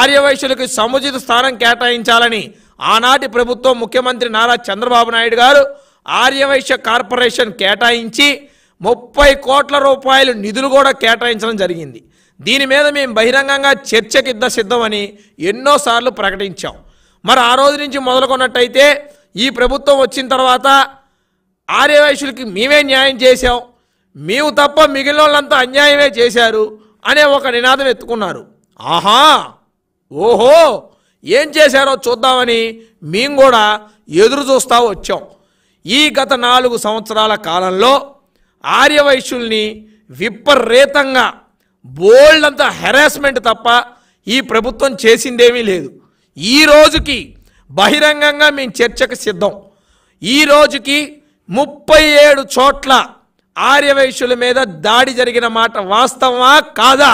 ఆర్యవైశ్యులకు సముచిత స్థానం కేటాయించాలని ఆనాటి ప్రభుత్వం ముఖ్యమంత్రి నారా చంద్రబాబు నాయుడు గారు ఆర్యవైశ్య కార్పొరేషన్ కేటాయించి ముప్పై కోట్ల రూపాయలు నిధులు కూడా కేటాయించడం జరిగింది దీని మీద మేము బహిరంగంగా చర్చకిద్ద సిద్ధమని ఎన్నోసార్లు ప్రకటించాం మరి ఆ రోజు నుంచి మొదలుకున్నట్టయితే ఈ ప్రభుత్వం వచ్చిన తర్వాత ఆర్యవైశ్యులకి మేమే న్యాయం చేశాం మేము తప్ప మిగిలిన వాళ్ళంతా అన్యాయమే చేశారు అనే ఒక నినాదం ఎత్తుకున్నారు ఆహా ఓహో ఏం చేశారో చూద్దామని మేము కూడా ఎదురు చూస్తా వచ్చాం ఈ గత నాలుగు సంవత్సరాల కాలంలో ఆర్యవైశ్యుల్ని విపరీతంగా బోల్డ్ అంత హెరాస్మెంట్ తప్ప ఈ ప్రభుత్వం చేసిందేమీ లేదు ఈ రోజుకి బహిరంగంగా మేము చర్చకు సిద్ధం ఈ రోజుకి ముప్పై ఏడు చోట్ల ఆర్యవైశ్యుల మీద దాడి జరిగిన మాట వాస్తవా కాదా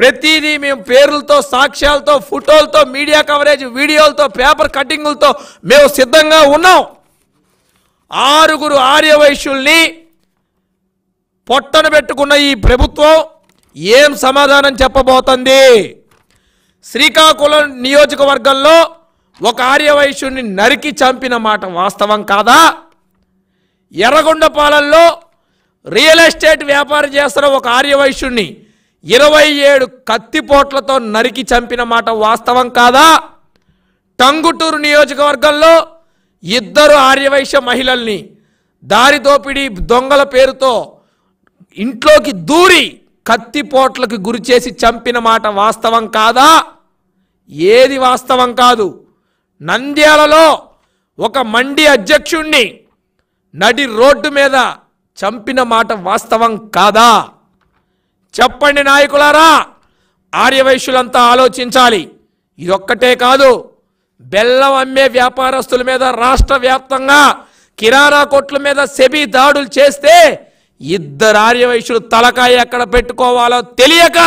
ప్రతిదీ మేము పేర్లతో సాక్ష్యాలతో ఫోటోలతో మీడియా కవరేజ్ వీడియోలతో పేపర్ కటింగులతో మేము సిద్ధంగా ఉన్నాం ఆరుగురు ఆర్యవైశ్యుల్ని పొట్టన పెట్టుకున్న ఈ ప్రభుత్వం ఏం సమాధానం చెప్పబోతుంది శ్రీకాకుళం నియోజకవర్గంలో ఒక ఆర్యవైశ్యుని నరికి చంపిన మాట వాస్తవం కాదా ఎర్రగొండపాలెంలో రియల్ ఎస్టేట్ వ్యాపారం చేస్తున్న ఒక ఆర్యవైశ్యుణ్ణి ఇరవై ఏడు కత్తిపోట్లతో నరికి చంపిన మాట వాస్తవం కాదా టంగుటూరు నియోజకవర్గంలో ఇద్దరు ఆర్యవైశ్య మహిళల్ని దారి దోపిడీ దొంగల పేరుతో ఇంట్లోకి దూరి కత్తిపోట్లకు గురి చేసి చంపిన మాట వాస్తవం కాదా ఏది వాస్తవం కాదు నంద్యాలలో ఒక మండి అధ్యక్షుణ్ణి నడి రోడ్డు మీద చంపిన మాట వాస్తవం కాదా చెప్పండి నాయకులారా ఆర్యవైశ్యులంతా ఆలోచించాలి ఇదొక్కటే కాదు బెల్లం అమ్మే వ్యాపారస్తుల మీద రాష్ట్ర వ్యాప్తంగా కిరాణా కొట్ల మీద సెబీ దాడులు చేస్తే ఇద్దరు ఆర్యవైశ్యులు తలకాయ ఎక్కడ పెట్టుకోవాలో తెలియక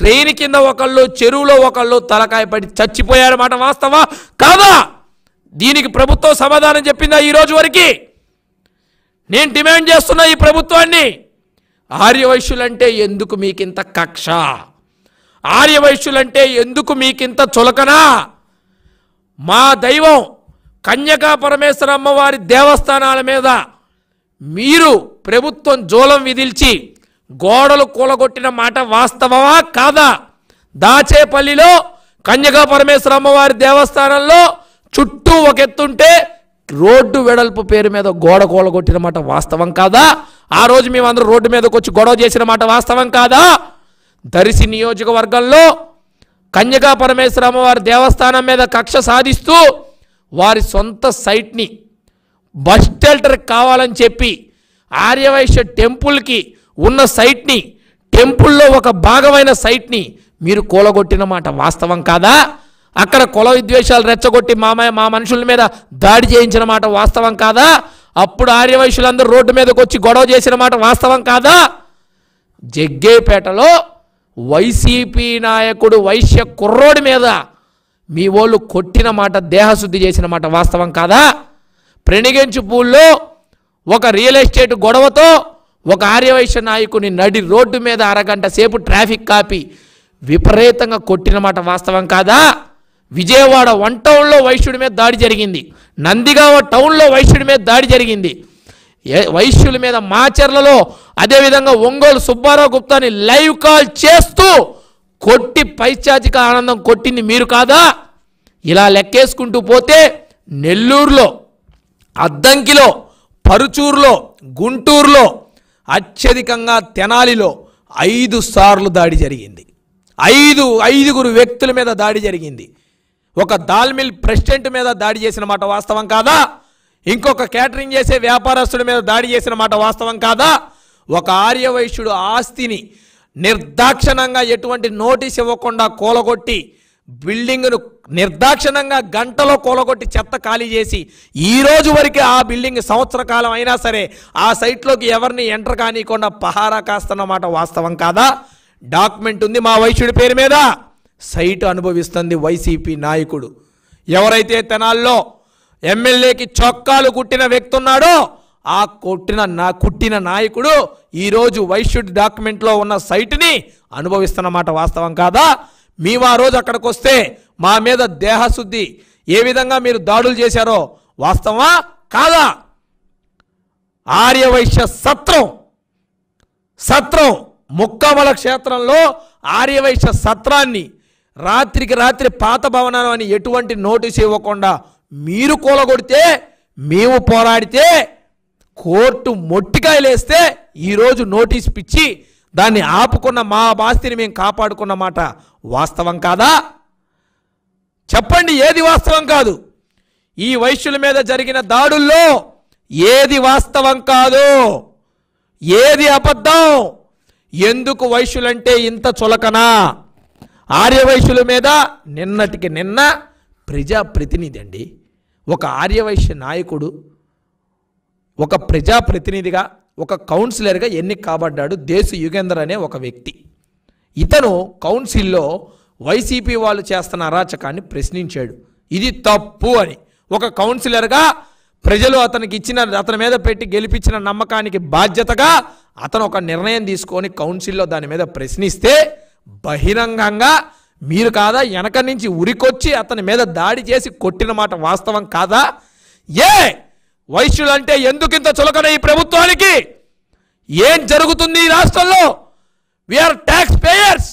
ట్రైన్ కింద ఒకళ్ళు చెరువులో ఒకళ్ళు తలకాయ పడి చచ్చిపోయారన్నమాట వాస్తవా కాదా దీనికి ప్రభుత్వం సమాధానం చెప్పిందా ఈరోజు వరకు నేను డిమాండ్ చేస్తున్నా ఈ ప్రభుత్వాన్ని ఆర్యవైశ్యులంటే ఎందుకు మీకింత కక్ష ఆర్యవైశ్యులంటే ఎందుకు మీకింత చులకనా మా దైవం కన్యకా పరమేశ్వర అమ్మవారి దేవస్థానాల మీద మీరు ప్రభుత్వం జోలం విధిల్చి గోడలు కూలగొట్టిన మాట వాస్తవమా కాదా దాచేపల్లిలో కన్యకా పరమేశ్వర అమ్మవారి దేవస్థానంలో చుట్టూ ఒక ఎత్తుంటే రోడ్డు వెడల్పు పేరు మీద గోడ కూలగొట్టిన మాట వాస్తవం కాదా ఆ రోజు మేమందరూ రోడ్డు మీదకి వచ్చి గొడవ చేసిన మాట వాస్తవం కాదా దరిసి నియోజకవర్గంలో కన్యకా పరమేశ్వర అమ్మవారి దేవస్థానం మీద కక్ష సాధిస్తూ వారి సొంత సైట్ని బస్ షెల్టర్ కావాలని చెప్పి ఆర్యవైశ్య టెంపుల్కి ఉన్న సైట్ని టెంపుల్లో ఒక భాగమైన సైట్ని మీరు కూలగొట్టిన మాట వాస్తవం కాదా అక్కడ కుల విద్వేషాలు రెచ్చగొట్టి మామయ్య మా మనుషుల మీద దాడి చేయించిన మాట వాస్తవం కాదా అప్పుడు ఆర్యవైశ్యులందరూ రోడ్డు మీదకి వచ్చి గొడవ చేసిన మాట వాస్తవం కాదా జగ్గేపేటలో వైసీపీ నాయకుడు వైశ్య కుర్రోడి మీద మీ వాళ్ళు కొట్టిన మాట దేహశుద్ధి చేసిన మాట వాస్తవం కాదా ప్రణిగించు పూల్లో ఒక రియల్ ఎస్టేట్ గొడవతో ఒక ఆర్యవైశ్య నాయకుని నడి రోడ్డు మీద అరగంట సేపు ట్రాఫిక్ కాపి విపరీతంగా కొట్టిన మాట వాస్తవం కాదా విజయవాడ వన్ టౌన్లో వైశ్యుడి మీద దాడి జరిగింది నందిగామ టౌన్లో వైశ్యుడి మీద దాడి జరిగింది వైశ్యుల మీద మాచర్లలో అదేవిధంగా ఒంగోలు సుబ్బారావు గుప్తాని లైవ్ కాల్ చేస్తూ కొట్టి పైశాచిక ఆనందం కొట్టింది మీరు కాదా ఇలా లెక్కేసుకుంటూ పోతే నెల్లూరులో అద్దంకిలో పరుచూరులో గుంటూరులో అత్యధికంగా తెనాలిలో ఐదు సార్లు దాడి జరిగింది ఐదు ఐదుగురు వ్యక్తుల మీద దాడి జరిగింది ఒక దాల్మిల్ ప్రెసిడెంట్ మీద దాడి చేసిన మాట వాస్తవం కాదా ఇంకొక క్యాటరింగ్ చేసే వ్యాపారస్తుడి మీద దాడి చేసిన మాట వాస్తవం కాదా ఒక ఆర్యవైశ్యుడు ఆస్తిని నిర్దాక్షణంగా ఎటువంటి నోటీస్ ఇవ్వకుండా కూలగొట్టి బిల్డింగ్ను నిర్దాక్షణంగా గంటలో కూలగొట్టి చెత్త ఖాళీ చేసి ఈ రోజు వరకే ఆ బిల్డింగ్ సంవత్సర కాలం అయినా సరే ఆ సైట్లోకి ఎవరిని ఎంటర్ కానియకుండా పహారా కాస్తున్నమాట వాస్తవం కాదా డాక్యుమెంట్ ఉంది మా వైశ్యుడి పేరు మీద సైట్ అనుభవిస్తుంది వైసీపీ నాయకుడు ఎవరైతే తెనాల్లో ఎమ్మెల్యేకి చొక్కాలు కుట్టిన వ్యక్తి ఉన్నాడో ఆ కొట్టిన నా కుట్టిన నాయకుడు ఈరోజు వైశ్యుడ్ డాక్యుమెంట్లో ఉన్న సైట్ని అనుభవిస్తున్నమాట వాస్తవం కాదా మేము ఆ రోజు అక్కడికి వస్తే మా మీద దేహశుద్ధి ఏ విధంగా మీరు దాడులు చేశారో వాస్తవా కాదా ఆర్యవైశ్య సత్రం సత్రం ముక్కమల క్షేత్రంలో ఆర్యవైశ్య సత్రాన్ని రాత్రికి రాత్రి పాత భవనాలు అని ఎటువంటి నోటీస్ ఇవ్వకుండా మీరు కూలగొడితే మేము పోరాడితే కోర్టు మొట్టికాయలేస్తే ఈరోజు నోటీస్ పిచ్చి దాన్ని ఆపుకున్న మా ఆస్తిని మేము కాపాడుకున్నమాట వాస్తవం కాదా చెప్పండి ఏది వాస్తవం కాదు ఈ వైశ్యుల మీద జరిగిన దాడుల్లో ఏది వాస్తవం కాదు ఏది అబద్ధం ఎందుకు వైశ్యులంటే ఇంత చులకనా ఆర్యవైశ్యుల మీద నిన్నటికి నిన్న ప్రజాప్రతినిధి అండి ఒక ఆర్యవైశ్య నాయకుడు ఒక ప్రజాప్రతినిధిగా ఒక కౌన్సిలర్గా ఎన్నిక కాబడ్డాడు దేశ యుగేందర్ అనే ఒక వ్యక్తి ఇతను కౌన్సిల్లో వైసీపీ వాళ్ళు చేస్తున్న అరాచకాన్ని ప్రశ్నించాడు ఇది తప్పు అని ఒక కౌన్సిలర్గా ప్రజలు అతనికి ఇచ్చిన అతని మీద పెట్టి గెలిపించిన నమ్మకానికి బాధ్యతగా అతను ఒక నిర్ణయం తీసుకొని కౌన్సిల్లో దాని మీద ప్రశ్నిస్తే బహిరంగంగా మీరు కాదా వెనక నుంచి ఉరికొచ్చి అతని మీద దాడి చేసి కొట్టిన మాట వాస్తవం కాదా ఏ వైశ్యులంటే ఎందుకు ఇంత చులకన ఈ ప్రభుత్వానికి ఏం జరుగుతుంది ఈ రాష్ట్రంలో వీఆర్ ట్యాక్స్ పేయర్స్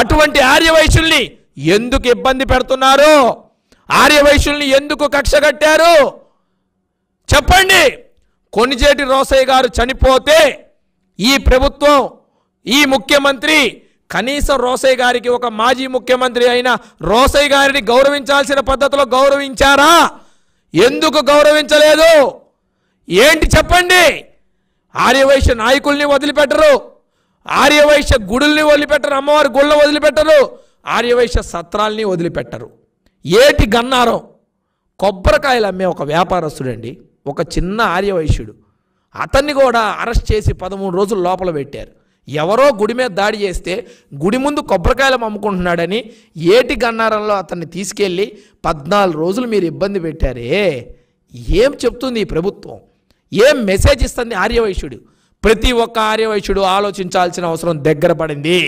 అటువంటి ఆర్యవైశ్యుల్ని ఎందుకు ఇబ్బంది పెడుతున్నారు ఆర్యవైశ్యుల్ని ఎందుకు కక్ష కట్టారు చెప్పండి కొనిజేటి రోసయ్య గారు చనిపోతే ఈ ప్రభుత్వం ఈ ముఖ్యమంత్రి కనీసం రోసయ్య గారికి ఒక మాజీ ముఖ్యమంత్రి అయిన రోసయ్య గారిని గౌరవించాల్సిన పద్ధతిలో గౌరవించారా ఎందుకు గౌరవించలేదు ఏంటి చెప్పండి ఆర్యవైశ్య నాయకుల్ని వదిలిపెట్టరు ఆర్యవైశ్య గుడుల్ని వదిలిపెట్టరు అమ్మవారి గుళ్ళ వదిలిపెట్టరు ఆర్యవైశ్య సత్రాల్ని వదిలిపెట్టరు ఏటి గన్నారం కొబ్బరికాయలు అమ్మే ఒక వ్యాపారస్తుడండి ఒక చిన్న ఆర్యవైశ్యుడు అతన్ని కూడా అరెస్ట్ చేసి పదమూడు రోజులు లోపల పెట్టారు ఎవరో గుడి మీద దాడి చేస్తే గుడి ముందు కొబ్బరికాయలు అమ్ముకుంటున్నాడని ఏటి గన్నారంలో అతన్ని తీసుకెళ్ళి పద్నాలుగు రోజులు మీరు ఇబ్బంది పెట్టారే ఏం చెప్తుంది ఈ ప్రభుత్వం ఏం మెసేజ్ ఇస్తుంది ఆర్యవైశ్యుడు ప్రతి ఒక్క ఆర్యవైశ్యుడు ఆలోచించాల్సిన అవసరం దగ్గర పడింది